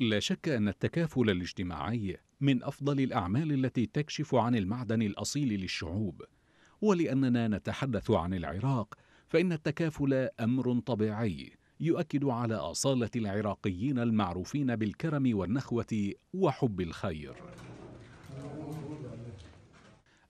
لا شك أن التكافل الاجتماعي من أفضل الأعمال التي تكشف عن المعدن الأصيل للشعوب، ولأننا نتحدث عن العراق، فإن التكافل أمر طبيعي يؤكد على أصالة العراقيين المعروفين بالكرم والنخوة وحب الخير.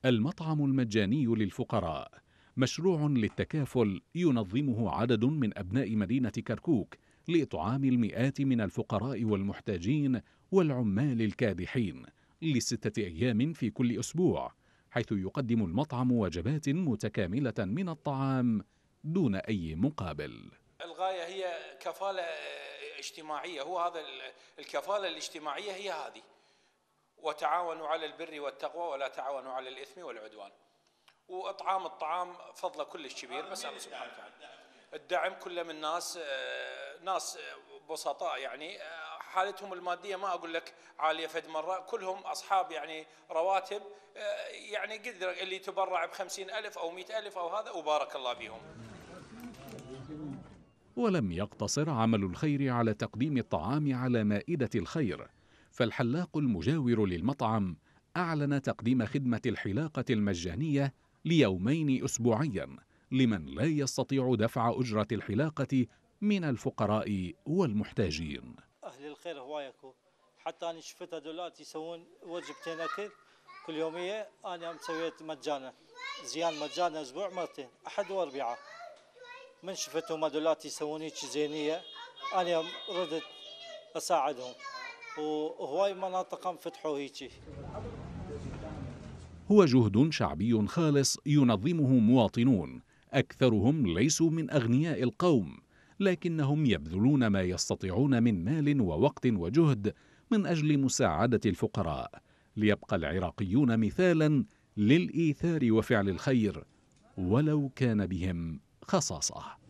المطعم المجاني للفقراء مشروع للتكافل ينظمه عدد من أبناء مدينة كركوك لإطعام المئات من الفقراء والمحتاجين والعمال الكادحين لستة أيام في كل أسبوع حيث يقدم المطعم وجبات متكاملة من الطعام دون أي مقابل الغاية هي كفالة اجتماعية هو هذا الكفالة الاجتماعية هي هذه وتعاونوا على البر والتقوى ولا تعاونوا على الإثم والعدوان وإطعام الطعام فضله كلش كبير بس الله سبحانه وتعالى الدعم كله من ناس آه، ناس بسطاء يعني حالتهم الماديه ما اقول لك عاليه فد مره كلهم اصحاب يعني رواتب يعني قدر اللي تبرع ب ألف او مئة ألف او هذا وبارك الله بهم ولم يقتصر عمل الخير على تقديم الطعام على مائده الخير فالحلاق المجاور للمطعم اعلن تقديم خدمه الحلاقه المجانيه ليومين اسبوعيا لمن لا يستطيع دفع اجره الحلاقه من الفقراء والمحتاجين أهل الخير هوايكو حتى أنا شفتها دولات يسوون وجبتين أكل كل يومية أنا مسويت مجانا زيان مجانا أسبوع مرتين أحد وأربعة من شفتهم هذولات يسوون هيك زينية أنا ردت أساعدهم وهواي مناطق انفتحوا هيك هو جهد شعبي خالص ينظمه مواطنون أكثرهم ليسوا من أغنياء القوم لكنهم يبذلون ما يستطيعون من مال ووقت وجهد من أجل مساعدة الفقراء ليبقى العراقيون مثالا للإيثار وفعل الخير ولو كان بهم خصاصه